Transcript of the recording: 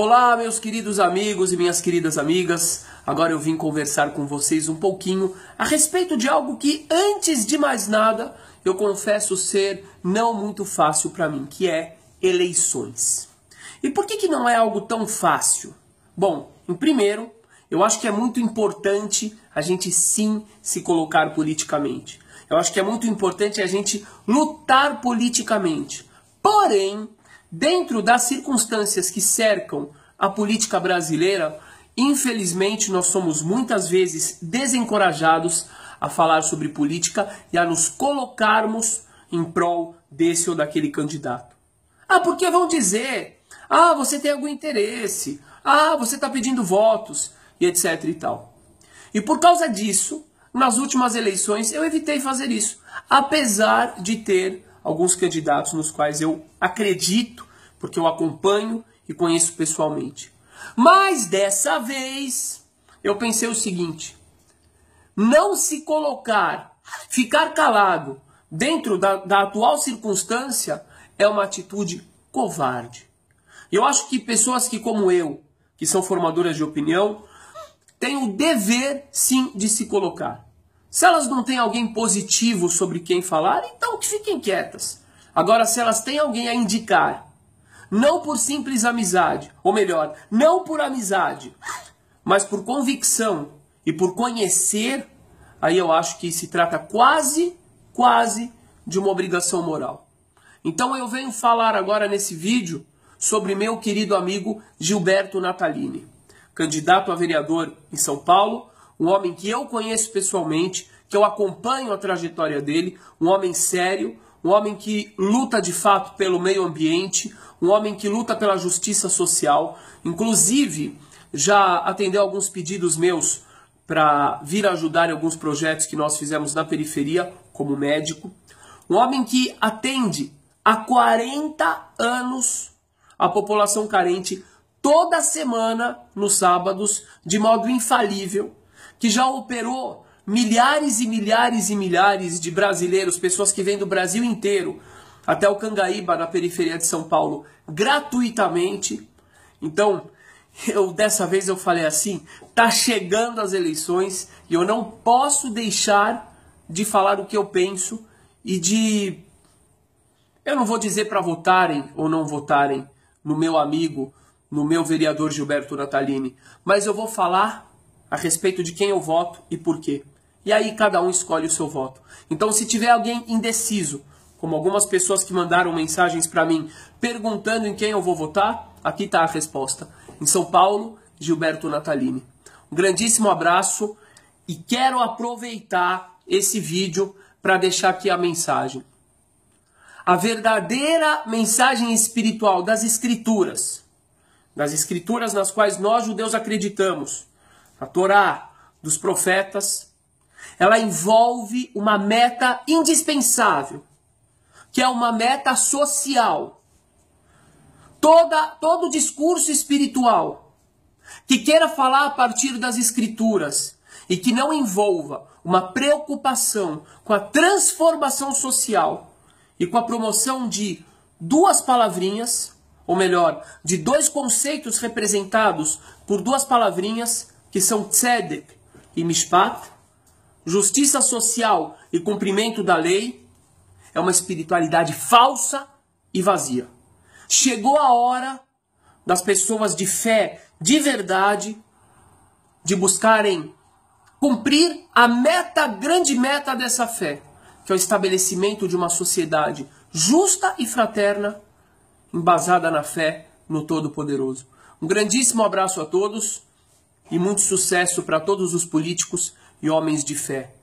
Olá, meus queridos amigos e minhas queridas amigas. Agora eu vim conversar com vocês um pouquinho a respeito de algo que, antes de mais nada, eu confesso ser não muito fácil para mim, que é eleições. E por que, que não é algo tão fácil? Bom, em primeiro, eu acho que é muito importante a gente sim se colocar politicamente. Eu acho que é muito importante a gente lutar politicamente. Porém, Dentro das circunstâncias que cercam a política brasileira, infelizmente nós somos muitas vezes desencorajados a falar sobre política e a nos colocarmos em prol desse ou daquele candidato. Ah, porque vão dizer: ah, você tem algum interesse, ah, você está pedindo votos, e etc e tal. E por causa disso, nas últimas eleições eu evitei fazer isso, apesar de ter alguns candidatos nos quais eu acredito, porque eu acompanho e conheço pessoalmente. Mas dessa vez eu pensei o seguinte: não se colocar, ficar calado dentro da, da atual circunstância é uma atitude covarde. Eu acho que pessoas que, como eu, que são formadoras de opinião, têm o dever sim de se colocar. Se elas não têm alguém positivo sobre quem falar, então que fiquem quietas. Agora, se elas têm alguém a indicar, não por simples amizade, ou melhor, não por amizade, mas por convicção e por conhecer, aí eu acho que se trata quase, quase de uma obrigação moral. Então eu venho falar agora nesse vídeo sobre meu querido amigo Gilberto Natalini, candidato a vereador em São Paulo um homem que eu conheço pessoalmente, que eu acompanho a trajetória dele, um homem sério, um homem que luta de fato pelo meio ambiente, um homem que luta pela justiça social, inclusive já atendeu alguns pedidos meus para vir ajudar em alguns projetos que nós fizemos na periferia como médico, um homem que atende há 40 anos a população carente toda semana nos sábados de modo infalível que já operou milhares e milhares e milhares de brasileiros, pessoas que vêm do Brasil inteiro até o Cangaíba, na periferia de São Paulo, gratuitamente. Então, eu dessa vez eu falei assim, tá chegando as eleições e eu não posso deixar de falar o que eu penso e de eu não vou dizer para votarem ou não votarem no meu amigo, no meu vereador Gilberto Natalini, mas eu vou falar a respeito de quem eu voto e por quê. E aí cada um escolhe o seu voto. Então, se tiver alguém indeciso, como algumas pessoas que mandaram mensagens para mim perguntando em quem eu vou votar, aqui está a resposta. Em São Paulo, Gilberto Natalini. Um grandíssimo abraço e quero aproveitar esse vídeo para deixar aqui a mensagem. A verdadeira mensagem espiritual das Escrituras, das Escrituras nas quais nós judeus acreditamos, a Torá dos profetas, ela envolve uma meta indispensável, que é uma meta social. Toda, todo discurso espiritual que queira falar a partir das escrituras e que não envolva uma preocupação com a transformação social e com a promoção de duas palavrinhas, ou melhor, de dois conceitos representados por duas palavrinhas, que são tzedek e mishpat, justiça social e cumprimento da lei, é uma espiritualidade falsa e vazia. Chegou a hora das pessoas de fé de verdade de buscarem cumprir a meta, a grande meta dessa fé, que é o estabelecimento de uma sociedade justa e fraterna, embasada na fé no Todo-Poderoso. Um grandíssimo abraço a todos e muito sucesso para todos os políticos e homens de fé.